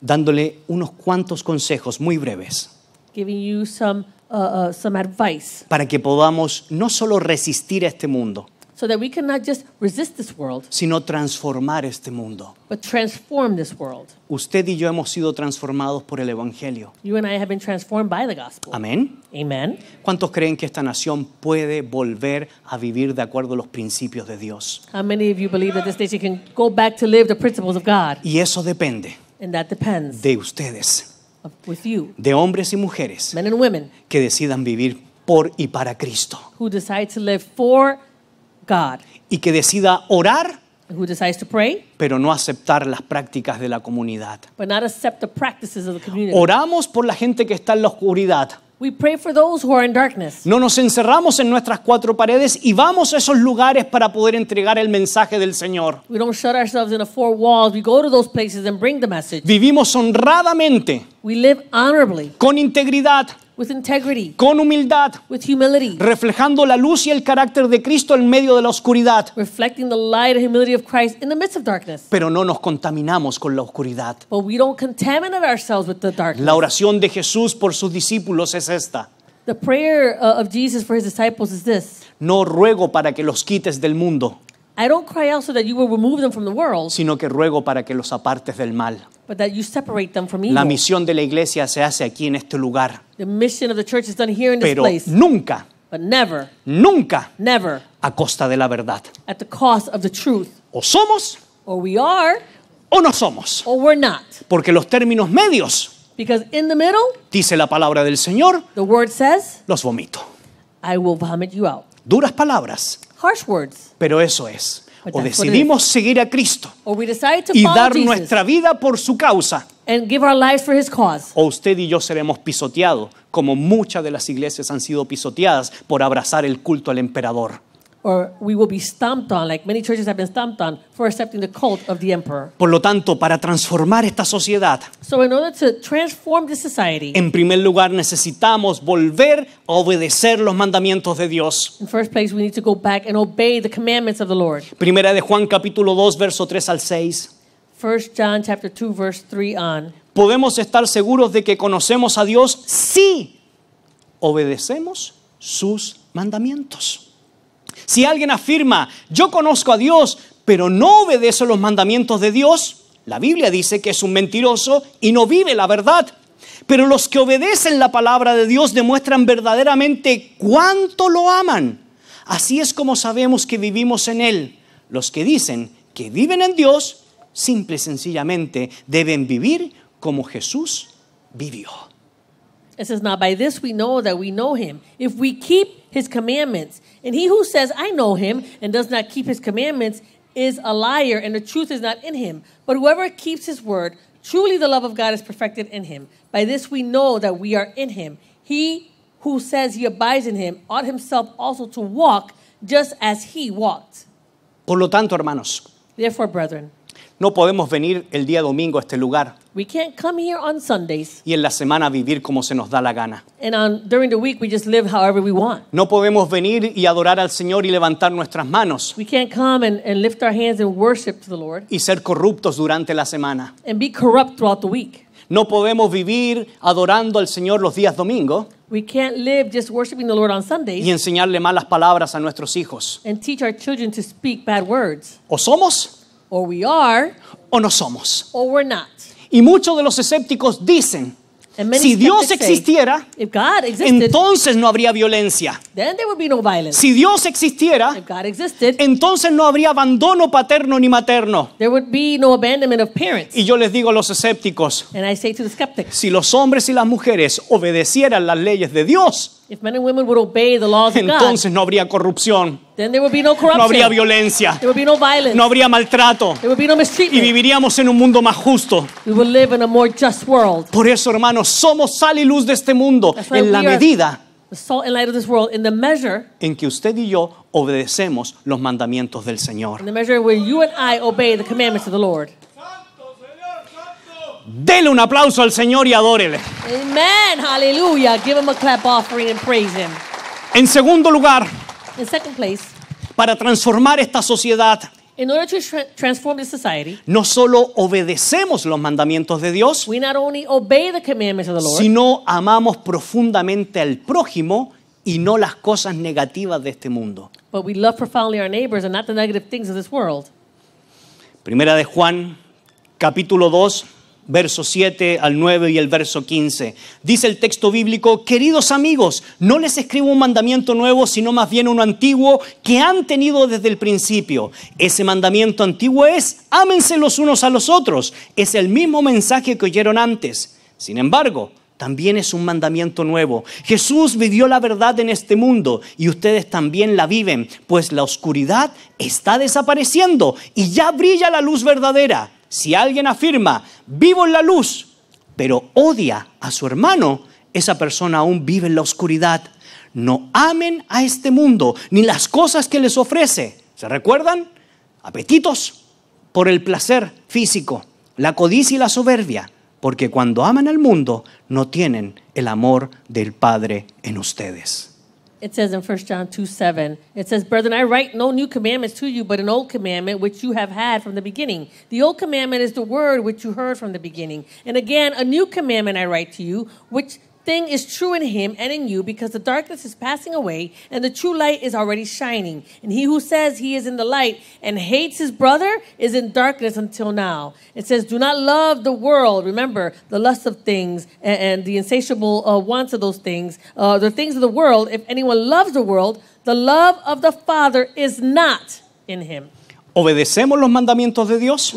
dándole unos cuantos consejos muy breves giving you some uh, uh, some advice para que podamos no solo resistir a este mundo, so that we cannot just resist this world, sino transformar este mundo. But transform this world. Usted y yo hemos sido transformados por el Evangelio. You and I have been transformed by the gospel. Amén. Amen. ¿Cuántos creen que esta nación puede volver a vivir de acuerdo a los principios de Dios? How many of you believe that this nation can go back to live the principles of God? Y eso depende And that depends de ustedes, of, with you, de hombres y mujeres men and women que decidan vivir por y para Cristo. who decide to live for y que decida orar pero no aceptar las prácticas de la comunidad. Oramos por la gente que está en la oscuridad. No nos encerramos en nuestras cuatro paredes y vamos a esos lugares para poder entregar el mensaje del Señor. Vivimos honradamente. Con integridad con humildad, reflejando la luz y el carácter de Cristo en medio de la oscuridad. Pero no nos contaminamos con la oscuridad. La oración de Jesús por sus discípulos es esta. Uh, no ruego para que los quites del mundo. Sino que ruego para que los apartes del mal. But that you separate them from evil. La misión de la iglesia se hace aquí en este lugar. The mission of the church is done here in this Pero place. nunca, But never, nunca never a costa de la verdad. at the cost of the truth. O somos Or we are, o no somos. or we're not. Porque los términos medios, Because in the middle, dice la palabra del Señor, the word says, los vomito. I will vomit you out. Duras palabras, Harsh words, pero eso es o decidimos seguir a Cristo y dar nuestra vida por su causa, o usted y yo seremos pisoteados, como muchas de las iglesias han sido pisoteadas por abrazar el culto al emperador or we will be stamped on, like many churches have been stamped on, for accepting the cult of the emperor. Por lo tanto, para transformar esta sociedad, So in order to transform this society, en primer lugar necesitamos volver a obedecer los mandamientos de Dios. in first place, we need to go back and obey the commandments of the Lord. Primera de Juan capítulo 2, verso 3 al 6. 1 John chapter 2, verse 3 on. Podemos estar seguros de que conocemos a Dios si obedecemos sus mandamientos. Si alguien afirma, yo conozco a Dios, pero no obedece los mandamientos de Dios, la Biblia dice que es un mentiroso y no vive la verdad. Pero los que obedecen la palabra de Dios demuestran verdaderamente cuánto lo aman. Así es como sabemos que vivimos en Él. Los que dicen que viven en Dios, simple y sencillamente, deben vivir como Jesús vivió. It says, Now by this we know that we know Him, if we keep His commandments. And he who says, I know him, and does not keep his commandments, is a liar, and the truth is not in him. But whoever keeps his word, truly the love of God is perfected in him. By this we know that we are in him. He who says he abides in him ought himself also to walk just as he walked. Por lo tanto, hermanos, Therefore, brethren, no podemos venir el día domingo a este lugar We can't come here on Sundays. Y en la semana vivir como se nos da la gana. And on, during the week we just live however we want. No podemos venir y adorar al Señor y levantar nuestras manos. We can't come and, and lift our hands and worship to the Lord. Y ser corruptos durante la semana. And be corrupt throughout the week. No podemos vivir adorando al Señor los días domingos. We can't live just worshiping the Lord on Sundays. Y enseñarle malas palabras a nuestros hijos. And teach our children to speak bad words. O somos. Or we are. O no somos. Or we're not. Y muchos de los escépticos dicen, si Dios existiera, entonces no habría violencia. si Dios existiera, entonces no habría abandono paterno ni materno. y yo les digo a los escépticos, si los hombres y las mujeres obedecieran las leyes de Dios, If men and women would obey the of entonces no habría corrupción, there be no, corruption. habría violencia, no, violence. habría maltrato no y viviríamos en un mundo más justo. We live in a more just world. Por eso, hermanos, somos sal y luz de este mundo en la medida en que usted y yo obedecemos los mandamientos del Señor. Dele un aplauso al Señor y adórele. Amen. Hallelujah. Give him a clap offering and praise him. En segundo lugar, In second place, para transformar esta sociedad, in order to tra transform the society, no solo obedecemos los mandamientos de Dios, we not only obey the commandments of the Lord, sino amamos profundamente al prójimo y no las cosas negativas de este mundo. But we love profoundly our neighbors and not the negative things of this world. Primera de Juan, capítulo 2, Verso 7 al 9 y el verso 15. Dice el texto bíblico, queridos amigos, no les escribo un mandamiento nuevo, sino más bien uno antiguo que han tenido desde el principio. Ese mandamiento antiguo es, ámense los unos a los otros. Es el mismo mensaje que oyeron antes. Sin embargo, también es un mandamiento nuevo. Jesús vivió la verdad en este mundo y ustedes también la viven, pues la oscuridad está desapareciendo y ya brilla la luz verdadera. Si alguien afirma, vivo en la luz, pero odia a su hermano, esa persona aún vive en la oscuridad. No amen a este mundo ni las cosas que les ofrece. ¿Se recuerdan? Apetitos por el placer físico, la codicia y la soberbia, porque cuando aman al mundo no tienen el amor del Padre en ustedes. it says in 1 John 2 7, it says, Brethren, I write no new commandments to you, but an old commandment which you have had from the beginning. The old commandment is the word which you heard from the beginning. And again, a new commandment I write to you, which thing is true in him and in you because the darkness is passing away and the true light is already shining. And he who says he is in the light and hates his brother is in darkness until now. It says, Do not love the world. Remember, the lust of things and, the insatiable uh, wants of those things, uh, the things of the world. If anyone loves the world, the love of the Father is not in him. obedecemos los mandamientos de Dios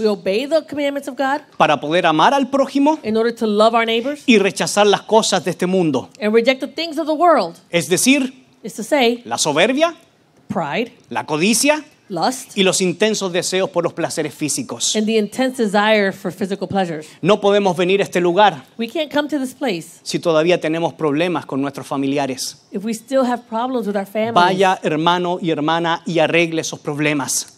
para poder amar al prójimo y rechazar las cosas de este mundo. Es decir, la soberbia, la codicia, y los intensos deseos por los placeres físicos. No podemos venir a este lugar si todavía tenemos problemas con nuestros familiares. Vaya hermano y hermana y arregle esos problemas.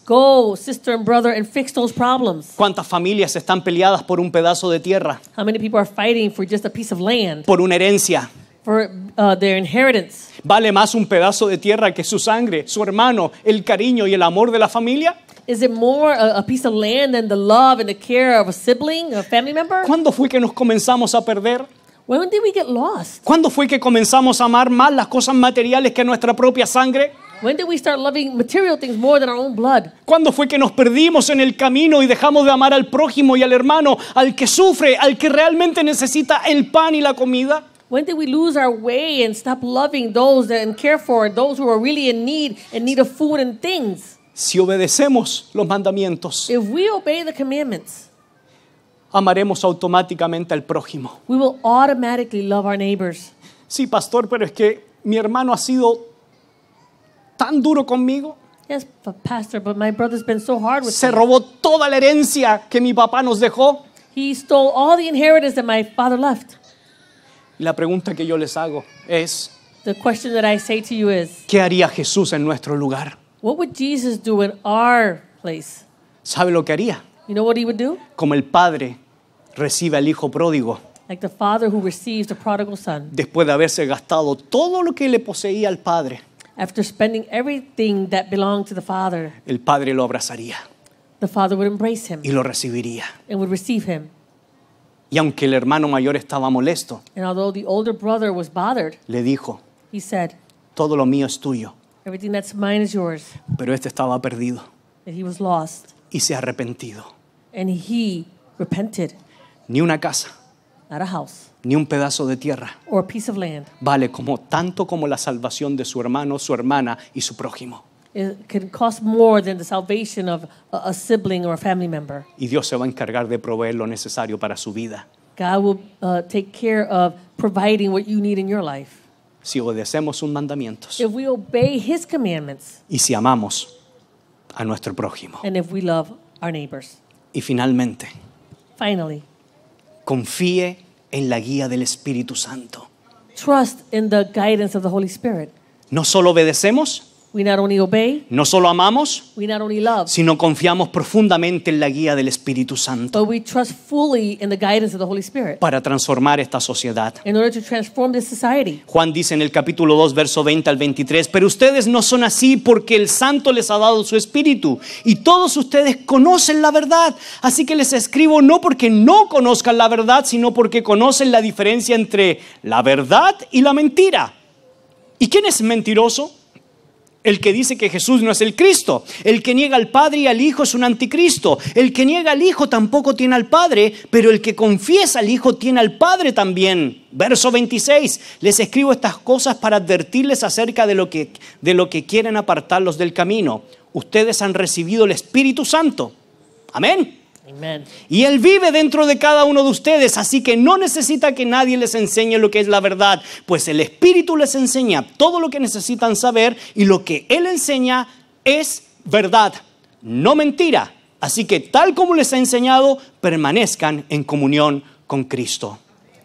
¿Cuántas familias están peleadas por un pedazo de tierra, por una herencia, Uh, ¿Vale más un pedazo de tierra que su sangre, su hermano, el cariño y el amor de la familia? Is ¿Cuándo fue que nos comenzamos a perder? ¿Cuándo fue que comenzamos a amar más las cosas materiales que nuestra propia sangre? ¿Cuándo fue que nos perdimos en el camino y dejamos de amar al prójimo y al hermano, al que sufre, al que realmente necesita el pan y la comida? When did we lose our way and stop loving those that, and care for those who are really in need and need of food and things? Si obedecemos los mandamientos, If we obey the commandments, amaremos automáticamente al prójimo. we will automatically love our neighbors. Sí, pastor, pero es que mi hermano ha sido tan duro conmigo. Yes, but Pastor, but my brother's been so hard with Se me. robó toda la herencia que mi papá nos dejó. He stole all the inheritance that my father left. La pregunta que yo les hago es, The question that I say to you is, ¿qué haría Jesús en nuestro lugar? What would Jesus do in our place? ¿Sabe lo que haría? You know what he would do? Como el Padre recibe al Hijo pródigo. Like the father who receives the prodigal son. Después de haberse gastado todo lo que le poseía al Padre. After spending everything that belonged to the father. El Padre lo abrazaría. The father would embrace him. Y lo recibiría. And would receive him. Y aunque el hermano mayor estaba molesto, le dijo, todo lo mío es tuyo. Pero este estaba perdido. Y se ha arrepentido. Ni una casa. Ni un pedazo de tierra. Vale como tanto como la salvación de su hermano, su hermana y su prójimo can cost more than the salvation of a, sibling or a family member. Y Dios se va a encargar de proveer lo necesario para su vida. God will uh, take care of providing what you need in your life. Si obedecemos sus mandamientos. If we obey his commandments. Y si amamos a nuestro prójimo. And if we love our neighbors. Y finalmente. Finally. Confíe en la guía del Espíritu Santo. Trust in the guidance of the Holy Spirit. No solo obedecemos, no solo amamos, sino confiamos profundamente en la guía del Espíritu Santo para transformar esta sociedad. Juan dice en el capítulo 2, verso 20 al 23, pero ustedes no son así porque el Santo les ha dado su Espíritu y todos ustedes conocen la verdad. Así que les escribo no porque no conozcan la verdad, sino porque conocen la diferencia entre la verdad y la mentira. ¿Y quién es mentiroso? El que dice que Jesús no es el Cristo. El que niega al Padre y al Hijo es un anticristo. El que niega al Hijo tampoco tiene al Padre, pero el que confiesa al Hijo tiene al Padre también. Verso 26. Les escribo estas cosas para advertirles acerca de lo que, de lo que quieren apartarlos del camino. Ustedes han recibido el Espíritu Santo. Amén. Y Él vive dentro de cada uno de ustedes, así que no necesita que nadie les enseñe lo que es la verdad, pues el Espíritu les enseña todo lo que necesitan saber y lo que Él enseña es verdad, no mentira. Así que tal como les ha enseñado, permanezcan en comunión con Cristo.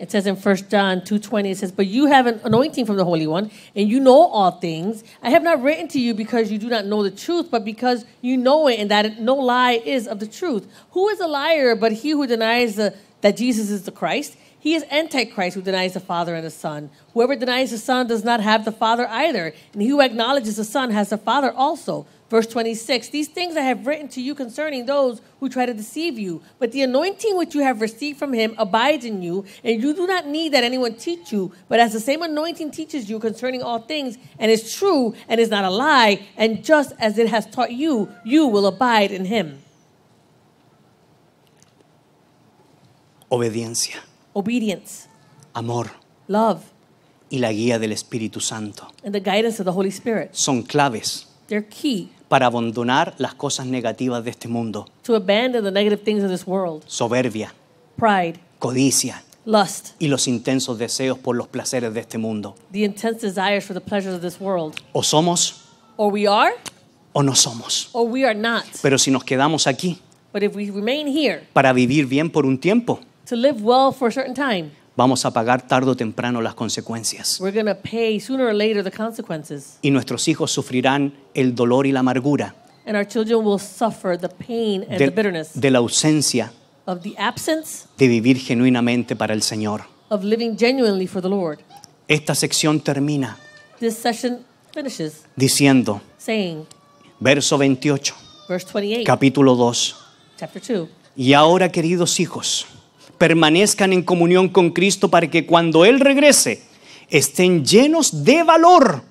It says in 1 John 2.20, it says, But you have an anointing from the Holy One, and you know all things. I have not written to you because you do not know the truth, but because you know it, and that no lie is of the truth. Who is a liar but he who denies the, that Jesus is the Christ? He is Antichrist who denies the Father and the Son. Whoever denies the Son does not have the Father either, and he who acknowledges the Son has the Father also. Verse 26 These things I have written to you concerning those who try to deceive you. But the anointing which you have received from him abides in you, and you do not need that anyone teach you. But as the same anointing teaches you concerning all things, and is true, and is not a lie, and just as it has taught you, you will abide in him. Obediencia. Obedience. Amor. Love. Y la guía del Espíritu Santo. And the guidance of the Holy Spirit. Son claves They're key para abandonar las cosas negativas de este mundo. Soberbia. Pride. Codicia. Lust. Y los intensos deseos por los placeres de este mundo. O somos. O no somos. Pero si nos quedamos aquí. Para vivir bien por un tiempo. To live well for a certain vamos a pagar tarde o temprano las consecuencias. Y nuestros hijos sufrirán el dolor y la amargura de, la ausencia de vivir genuinamente para el Señor. Esta sección termina diciendo, verso 28, capítulo 2. Y ahora, queridos hijos, permanezcan en comunión con Cristo para que cuando Él regrese estén llenos de valor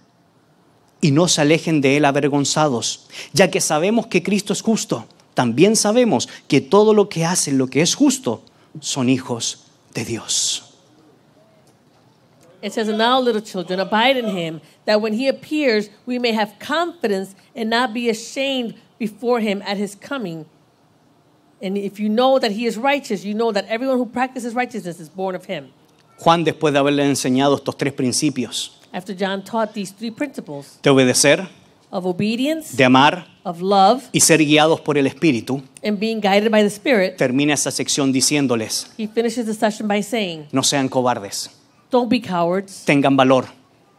y no se alejen de Él avergonzados, ya que sabemos que Cristo es justo. También sabemos que todo lo que hace, lo que es justo, son hijos de Dios. It says, now, little children, abide in him, that when he appears, we may have confidence and not be ashamed before him at his coming. And if you know that he is righteous, you know that everyone who practices righteousness is born of him. Juan, después de haberle enseñado estos tres principios, de obedecer, of obedience, de amar of love, y ser guiados por el Espíritu, and being guided by the Spirit, termina esa sección diciéndoles, no sean cobardes, Don't be cowards. tengan valor.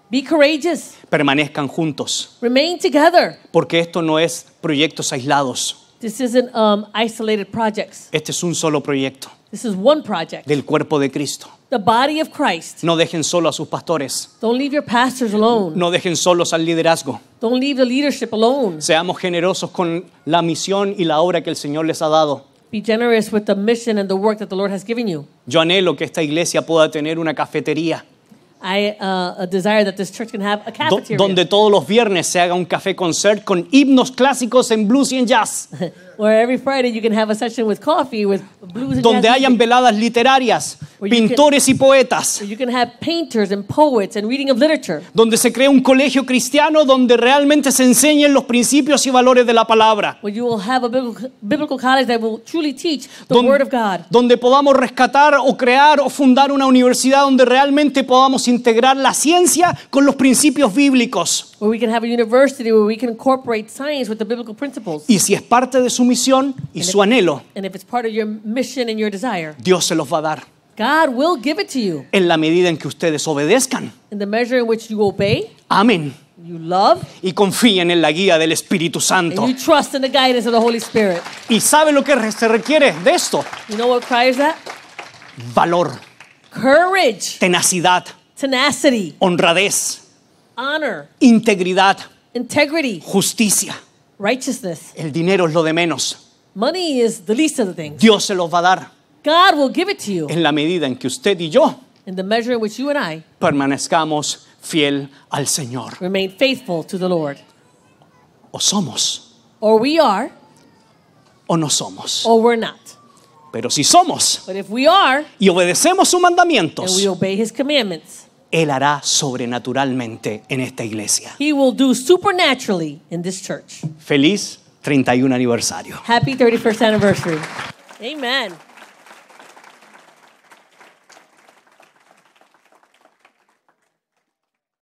Be courageous. Permanezcan juntos. Remain together. Porque esto no es proyectos aislados. This isn't, um, isolated projects. Este es un solo proyecto This is one project. del cuerpo de Cristo. The body of Christ. No dejen solo a sus pastores. Don't leave your pastors alone. No dejen solos al liderazgo. Don't leave the leadership alone. Seamos generosos con la misión y la obra que el Señor les ha dado. Be generous with the mission and the work that the Lord has given you. Yo anhelo que esta iglesia pueda tener una cafetería. Uh, church can have a Donde todos los viernes se haga un café concert con himnos clásicos en blues y en jazz. Where every Friday you can have a session with coffee with blues Donde hayan veladas literarias, pintores y poetas. you can have painters and poets and reading of literature. Donde se crea un colegio cristiano donde realmente se enseñen los principios y valores de la palabra. you will have a biblical, college that will truly teach the donde, word of God. Donde podamos rescatar o crear o fundar una universidad donde realmente podamos integrar la ciencia con los principios bíblicos. Or we can have a university where we can incorporate science with the biblical principles. Y si es parte de su misión y and su if, anhelo, and if it's part of your mission and your desire, Dios se los va a dar. God will give it to you. En la medida en que ustedes obedezcan. In the measure in which you obey. Amén. You love, y confíen en la guía del Espíritu Santo. And you trust in the guidance of the Holy Spirit. Y sabe lo que se requiere de esto. You know what requires that? Valor. Courage. Tenacidad tenacity, honradez, honor, integridad, integrity, justicia. Righteousness. El dinero es lo de menos. Money is the least of the things. Dios se los va a dar. God will give it to you. En la medida en que usted y yo in the measure in which you and I permanezcamos fiel al Señor. Remain faithful to the Lord. O somos. Or we are. O no somos. Or we're not. Pero si somos But if we are, y obedecemos sus mandamientos, and we obey his commandments, él hará sobrenaturalmente en esta iglesia. He will do supernaturally in this church. Feliz 31 aniversario. Happy 31st anniversary. Amen.